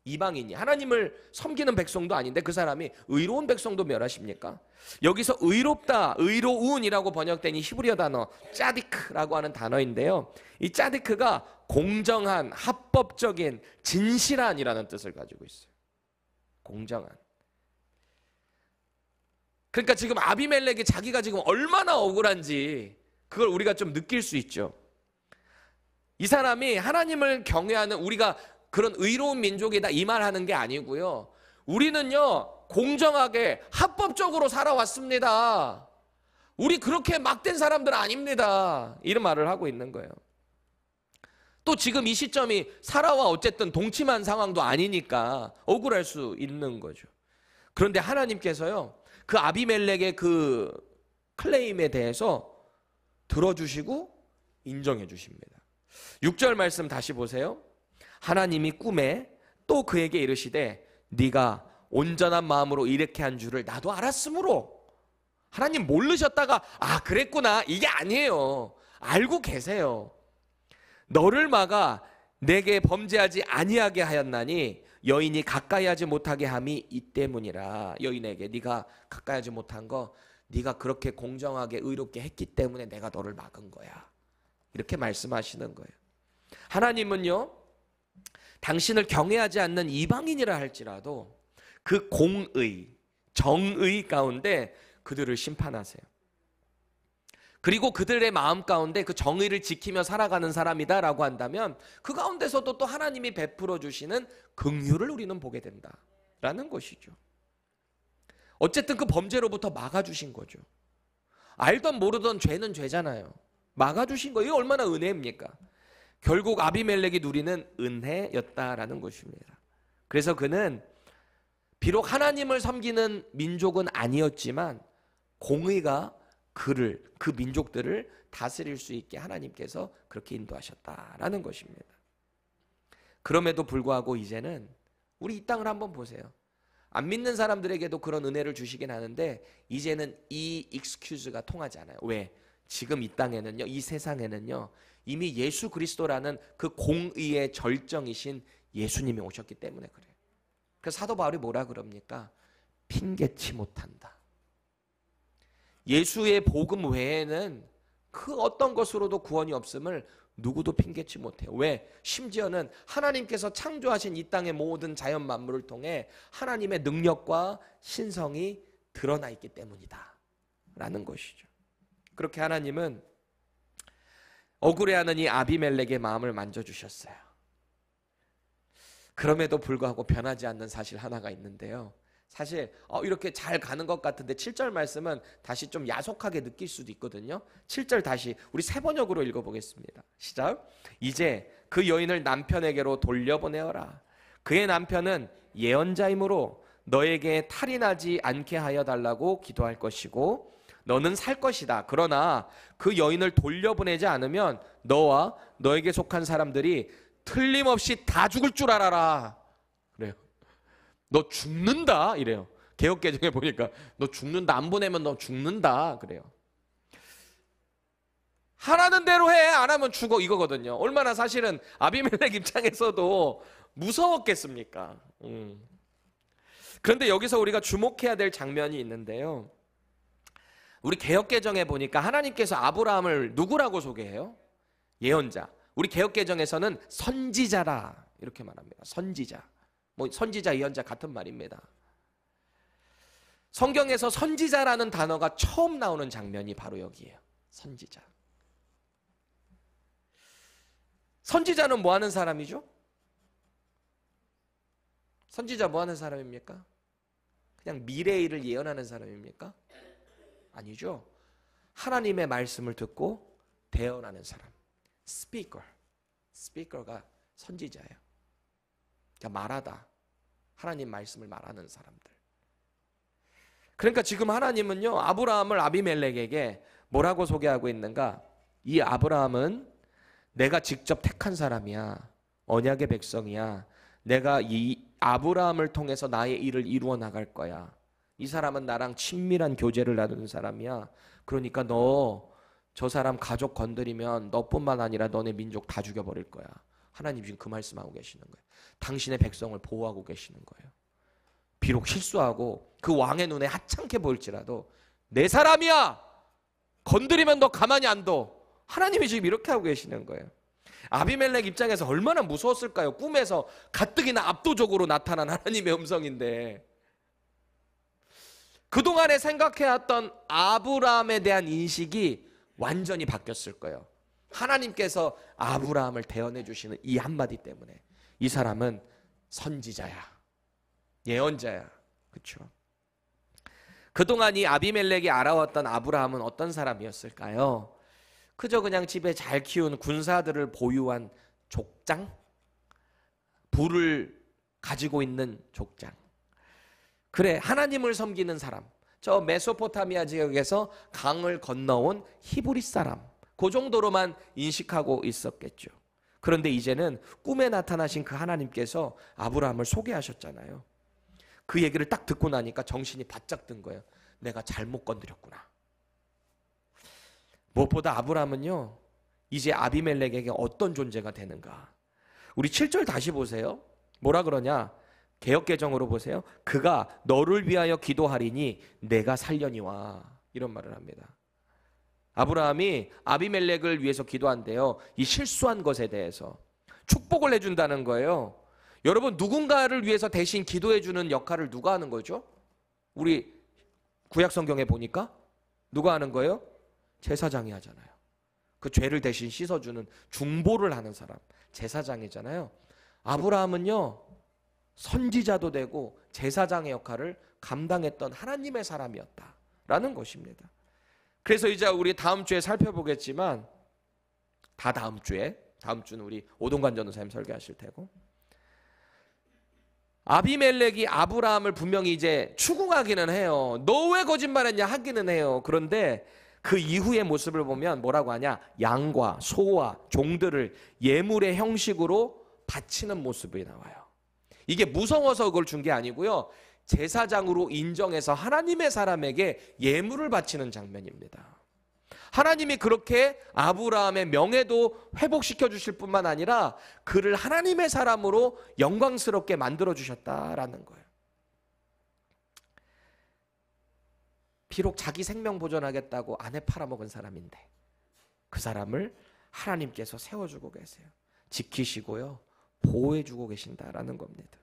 이방인이 하나님을 섬기는 백성도 아닌데 그 사람이 의로운 백성도 멸하십니까? 여기서 의롭다, 의로운이라고 번역된 이 히브리어 단어 짜디크라고 하는 단어인데요. 이 짜디크가 공정한, 합법적인, 진실한이라는 뜻을 가지고 있어요. 공정한. 그러니까 지금 아비멜렉이 자기가 지금 얼마나 억울한지 그걸 우리가 좀 느낄 수 있죠. 이 사람이 하나님을 경외하는 우리가 그런 의로운 민족이다 이 말하는 게 아니고요. 우리는요 공정하게 합법적으로 살아왔습니다. 우리 그렇게 막된 사람들 아닙니다. 이런 말을 하고 있는 거예요. 또 지금 이 시점이 사라와 어쨌든 동침한 상황도 아니니까 억울할 수 있는 거죠. 그런데 하나님께서요, 그 아비멜렉의 그 클레임에 대해서 들어주시고 인정해 주십니다. 6절 말씀 다시 보세요. 하나님이 꿈에 또 그에게 이르시되 네가 온전한 마음으로 이렇게 한 줄을 나도 알았으므로 하나님 모르셨다가 아 그랬구나 이게 아니에요. 알고 계세요. 너를 막아 내게 범죄하지 아니하게 하였나니 여인이 가까이 하지 못하게 함이 이 때문이라 여인에게 네가 가까이 하지 못한 거 네가 그렇게 공정하게 의롭게 했기 때문에 내가 너를 막은 거야 이렇게 말씀하시는 거예요 하나님은요 당신을 경외하지 않는 이방인이라 할지라도 그 공의 정의 가운데 그들을 심판하세요 그리고 그들의 마음 가운데 그 정의를 지키며 살아가는 사람이다라고 한다면 그 가운데서도 또 하나님이 베풀어 주시는 긍휼을 우리는 보게 된다라는 것이죠. 어쨌든 그 범죄로부터 막아 주신 거죠. 알던 모르던 죄는 죄잖아요. 막아 주신 거예요. 얼마나 은혜입니까? 결국 아비멜렉이 누리는 은혜였다라는 것입니다. 그래서 그는 비록 하나님을 섬기는 민족은 아니었지만 공의가 그를 그 민족들을 다스릴 수 있게 하나님께서 그렇게 인도하셨다라는 것입니다. 그럼에도 불구하고 이제는 우리 이 땅을 한번 보세요. 안 믿는 사람들에게도 그런 은혜를 주시긴 하는데 이제는 이 익스큐즈가 통하지 않아요. 왜? 지금 이 땅에는요. 이 세상에는요. 이미 예수 그리스도라는 그 공의의 절정이신 예수님이 오셨기 때문에 그래요. 그 사도 바울이 뭐라 그럽니까? 핑계치 못한다. 예수의 복음 외에는 그 어떤 것으로도 구원이 없음을 누구도 핑계치 못해요. 왜? 심지어는 하나님께서 창조하신 이 땅의 모든 자연 만물을 통해 하나님의 능력과 신성이 드러나 있기 때문이다. 라는 것이죠. 그렇게 하나님은 억울해하는 이 아비멜렉의 마음을 만져주셨어요. 그럼에도 불구하고 변하지 않는 사실 하나가 있는데요. 사실 어, 이렇게 잘 가는 것 같은데 7절 말씀은 다시 좀 야속하게 느낄 수도 있거든요. 7절 다시 우리 세 번역으로 읽어보겠습니다. 시작. 이제 그 여인을 남편에게로 돌려보내어라. 그의 남편은 예언자이므로 너에게 탈이 나지 않게 하여 달라고 기도할 것이고 너는 살 것이다. 그러나 그 여인을 돌려보내지 않으면 너와 너에게 속한 사람들이 틀림없이 다 죽을 줄 알아라. 그래요. 너 죽는다 이래요. 개혁 개정에 보니까 너 죽는다 안 보내면 너 죽는다 그래요. 하라는 대로 해 안 하면 죽어 이거거든요. 얼마나 사실은 아비멜렉 입장에서도 무서웠겠습니까. 음. 그런데 여기서 우리가 주목해야 될 장면이 있는데요. 우리 개혁 개정에 보니까 하나님께서 아브라함을 누구라고 소개해요? 예언자. 우리 개혁 개정에서는 선지자라 이렇게 말합니다. 선지자. 뭐 선지자, 예언자 같은 말입니다. 성경에서 선지자라는 단어가 처음 나오는 장면이 바로 여기에요. 선지자. 선지자는 뭐 하는 사람이죠? 선지자 뭐 하는 사람입니까? 그냥 미래의 일을 예언하는 사람입니까? 아니죠. 하나님의 말씀을 듣고 대언하는 사람. 스피커. 스피커가 선지자예요. 그러 그러니까 말하다. 하나님 말씀을 말하는 사람들. 그러니까 지금 하나님은요, 아브라함을 아비멜렉에게 뭐라고 소개하고 있는가? 이 아브라함은 내가 직접 택한 사람이야. 언약의 백성이야. 내가 이 아브라함을 통해서 나의 일을 이루어 나갈 거야. 이 사람은 나랑 친밀한 교제를 나누는 사람이야. 그러니까 너 저 사람 가족 건드리면 너뿐만 아니라 너네 민족 다 죽여버릴 거야. 하나님 지금 그 말씀하고 계시는 거예요. 당신의 백성을 보호하고 계시는 거예요. 비록 실수하고 그 왕의 눈에 하찮게 보일지라도 내 사람이야! 건드리면 너 가만히 안 둬. 하나님이 지금 이렇게 하고 계시는 거예요. 아비멜렉 입장에서 얼마나 무서웠을까요? 꿈에서 가뜩이나 압도적으로 나타난 하나님의 음성인데 그동안에 생각해왔던 아브라함에 대한 인식이 완전히 바뀌었을 거예요. 하나님께서 아브라함을 대언해 주시는 이 한마디 때문에 이 사람은 선지자야. 예언자야. 그렇죠? 그동안 이 아비멜렉이 알아왔던 아브라함은 어떤 사람이었을까요? 그저 그냥 집에 잘 키운 군사들을 보유한 족장? 부를 가지고 있는 족장. 그래, 하나님을 섬기는 사람. 저 메소포타미아 지역에서 강을 건너온 히브리 사람. 그 정도로만 인식하고 있었겠죠. 그런데 이제는 꿈에 나타나신 그 하나님께서 아브라함을 소개하셨잖아요. 그 얘기를 딱 듣고 나니까 정신이 바짝 든 거예요. 내가 잘못 건드렸구나. 무엇보다 아브라함은요. 이제 아비멜렉에게 어떤 존재가 되는가. 우리 7절 다시 보세요. 뭐라 그러냐? 개혁 개정으로 보세요. 그가 너를 위하여 기도하리니 내가 살려니와 이런 말을 합니다. 아브라함이 아비멜렉을 위해서 기도한대요. 이 실수한 것에 대해서 축복을 해준다는 거예요. 여러분 누군가를 위해서 대신 기도해주는 역할을 누가 하는 거죠? 우리 구약 성경에 보니까 누가 하는 거예요? 제사장이 하잖아요. 그 죄를 대신 씻어주는 중보를 하는 사람 제사장이잖아요. 아브라함은요 선지자도 되고 제사장의 역할을 감당했던 하나님의 사람이었다라는 것입니다. 그래서 이제 우리 다음 주에 살펴보겠지만 다 다음 주에 다음 주는 우리 오동관 전도사님 설교하실 테고 아비멜렉이 아브라함을 분명히 이제 추궁하기는 해요. 너 왜 거짓말했냐 하기는 해요. 그런데 그 이후의 모습을 보면 뭐라고 하냐? 양과 소와 종들을 예물의 형식으로 바치는 모습이 나와요. 이게 무서워서 그걸 준 게 아니고요. 제사장으로 인정해서 하나님의 사람에게 예물을 바치는 장면입니다. 하나님이 그렇게 아브라함의 명예도 회복시켜 주실 뿐만 아니라 그를 하나님의 사람으로 영광스럽게 만들어 주셨다라는 거예요. 비록 자기 생명 보존하겠다고 아내 팔아먹은 사람인데 그 사람을 하나님께서 세워주고 계세요. 지키시고요. 보호해주고 계신다라는 겁니다.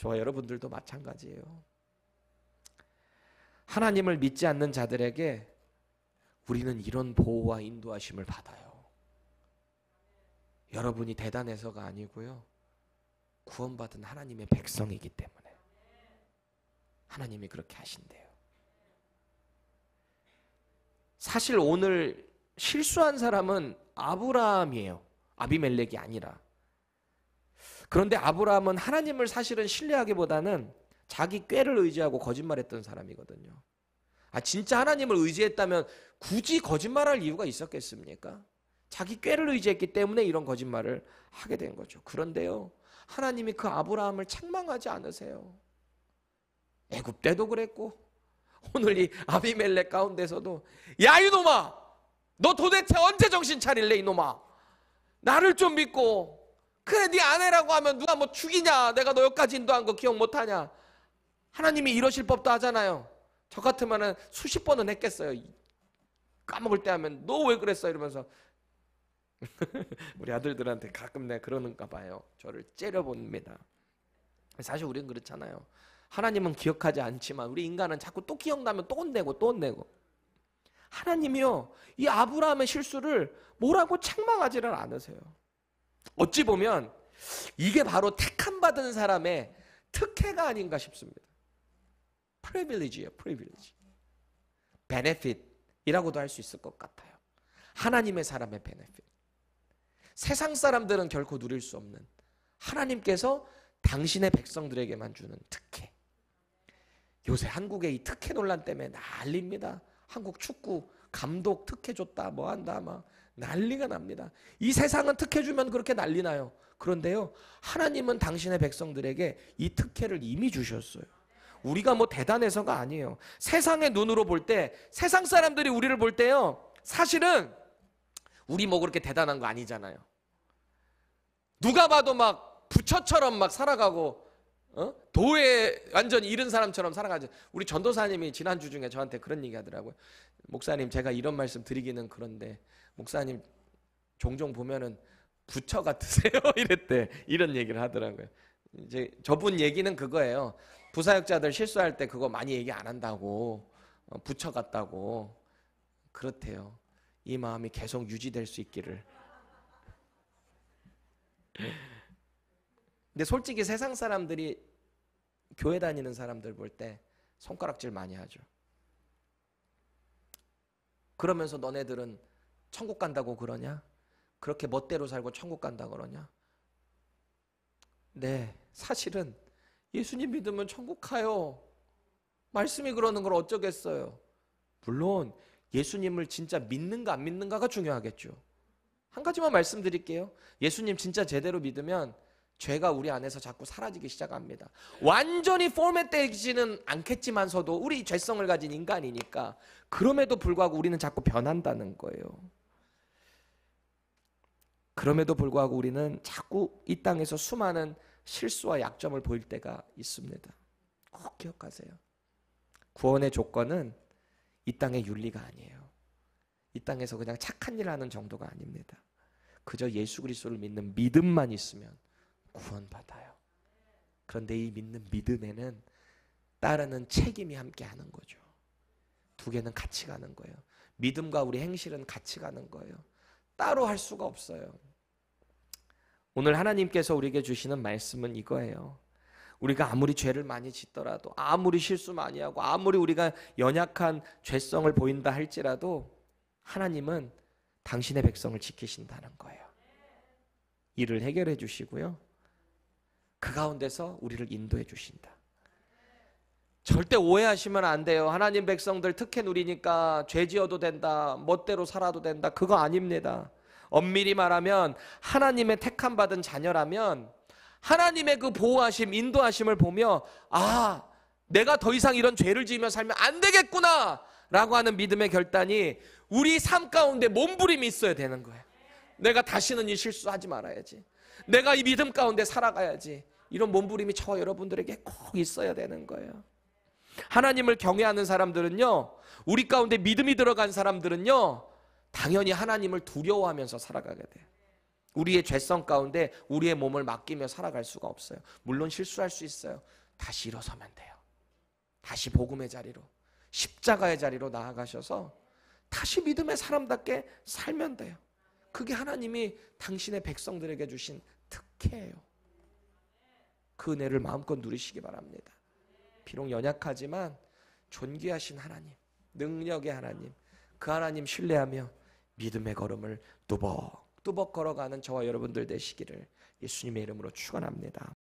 저와 여러분들도 마찬가지예요. 하나님을 믿지 않는 자들에게 우리는 이런 보호와 인도하심을 받아요. 여러분이 대단해서가 아니고요. 구원받은 하나님의 백성이기 때문에. 하나님이 그렇게 하신대요. 사실 오늘 실수한 사람은 아브라함이에요. 아비멜렉이 아니라. 그런데 아브라함은 하나님을 사실은 신뢰하기보다는 자기 꾀를 의지하고 거짓말했던 사람이거든요. 아, 진짜 하나님을 의지했다면 굳이 거짓말할 이유가 있었겠습니까? 자기 꾀를 의지했기 때문에 이런 거짓말을 하게 된 거죠. 그런데요, 하나님이 그 아브라함을 책망하지 않으세요. 애굽 때도 그랬고, 오늘 이 아비멜렉 가운데서도, 야, 이놈아! 너 도대체 언제 정신 차릴래, 이놈아? 나를 좀 믿고, 그래 네 아내라고 하면 누가 뭐 죽이냐 내가 너 여기까지 인도한 거 기억 못하냐 하나님이 이러실 법도 하잖아요 저 같으면 수십 번은 했겠어요 까먹을 때 하면 너 왜 그랬어 이러면서 [LAUGHS] 우리 아들들한테 가끔 내가 그러는가 봐요 저를 째려봅니다 사실 우리는 그렇잖아요 하나님은 기억하지 않지만 우리 인간은 자꾸 또 기억나면 또 혼내고 또 혼내고 하나님이요 이 아브라함의 실수를 뭐라고 책망하지를 않으세요 어찌 보면 이게 바로 택함 받은 사람의 특혜가 아닌가 싶습니다. 프리빌리지예요, 프리빌리지. 베네핏이라고도 할 수 있을 것 같아요. 하나님의 사람의 베네핏. 세상 사람들은 결코 누릴 수 없는 하나님께서 당신의 백성들에게만 주는 특혜. 요새 한국의 이 특혜 논란 때문에 난립니다. 한국 축구 감독 특혜 줬다 뭐 한다 막 뭐. 난리가 납니다. 이 세상은 특혜 주면 그렇게 난리 나요. 그런데요, 하나님은 당신의 백성들에게 이 특혜를 이미 주셨어요. 우리가 뭐 대단해서가 아니에요. 세상의 눈으로 볼 때, 세상 사람들이 우리를 볼 때요, 사실은 우리 뭐 그렇게 대단한 거 아니잖아요. 누가 봐도 막 부처처럼 막 살아가고, 어? 도에 완전 잃은 사람처럼 살아가죠. 우리 전도사님이 지난주 중에 저한테 그런 얘기 하더라고요. 목사님, 제가 이런 말씀 드리기는 그런데, 목사님 종종 보면은 부처 같으세요 [LAUGHS] 이랬대 이런 얘기를 하더라고요. 이제 저분 얘기는 그거예요. 부사역자들 실수할 때 그거 많이 얘기 안 한다고 어, 부처 같다고 그렇대요. 이 마음이 계속 유지될 수 있기를. 근데 솔직히 세상 사람들이 교회 다니는 사람들 볼 때 손가락질 많이 하죠. 그러면서 너네들은 천국 간다고 그러냐? 그렇게 멋대로 살고 천국 간다 그러냐? 네, 사실은 예수님 믿으면 천국 가요. 말씀이 그러는 걸 어쩌겠어요. 물론 예수님을 진짜 믿는가 안 믿는가가 중요하겠죠. 한 가지만 말씀드릴게요. 예수님 진짜 제대로 믿으면 죄가 우리 안에서 자꾸 사라지기 시작합니다. 완전히 포맷되지는 않겠지만서도 우리 죄성을 가진 인간이니까 그럼에도 불구하고 우리는 자꾸 변한다는 거예요. 그럼에도 불구하고 우리는 자꾸 이 땅에서 수많은 실수와 약점을 보일 때가 있습니다. 꼭 기억하세요. 구원의 조건은 이 땅의 윤리가 아니에요. 이 땅에서 그냥 착한 일 하는 정도가 아닙니다. 그저 예수 그리스도를 믿는 믿음만 있으면 구원받아요. 그런데 이 믿는 믿음에는 따르는 책임이 함께 하는 거죠. 두 개는 같이 가는 거예요. 믿음과 우리 행실은 같이 가는 거예요. 따로 할 수가 없어요. 오늘 하나님께서 우리에게 주시는 말씀은 이거예요. 우리가 아무리 죄를 많이 짓더라도 아무리 실수 많이 하고 아무리 우리가 연약한 죄성을 보인다 할지라도 하나님은 당신의 백성을 지키신다는 거예요. 일을 해결해 주시고요. 그 가운데서 우리를 인도해 주신다. 절대 오해하시면 안 돼요. 하나님 백성들 특혜 누리니까 죄 지어도 된다. 멋대로 살아도 된다. 그거 아닙니다. 엄밀히 말하면 하나님의 택함 받은 자녀라면 하나님의 그 보호하심, 인도하심을 보며 아, 내가 더 이상 이런 죄를 지으며 살면 안 되겠구나 라고 하는 믿음의 결단이 우리 삶 가운데 몸부림이 있어야 되는 거예요. 내가 다시는 이 실수하지 말아야지. 내가 이 믿음 가운데 살아가야지. 이런 몸부림이 저와 여러분들에게 꼭 있어야 되는 거예요. 하나님을 경외하는 사람들은요, 우리 가운데 믿음이 들어간 사람들은요, 당연히 하나님을 두려워하면서 살아가게 돼 우리의 죄성 가운데 우리의 몸을 맡기며 살아갈 수가 없어요. 물론 실수할 수 있어요. 다시 일어서면 돼요. 다시 복음의 자리로, 십자가의 자리로 나아가셔서 다시 믿음의 사람답게 살면 돼요. 그게 하나님이 당신의 백성들에게 주신 특혜예요. 그 은혜를 마음껏 누리시기 바랍니다. 비록 연약하지만 존귀하신 하나님, 능력의 하나님, 그 하나님 신뢰하며 믿음의 걸음을 뚜벅뚜벅 걸어가는 저와 여러분들 되시기를 예수님의 이름으로 축원합니다.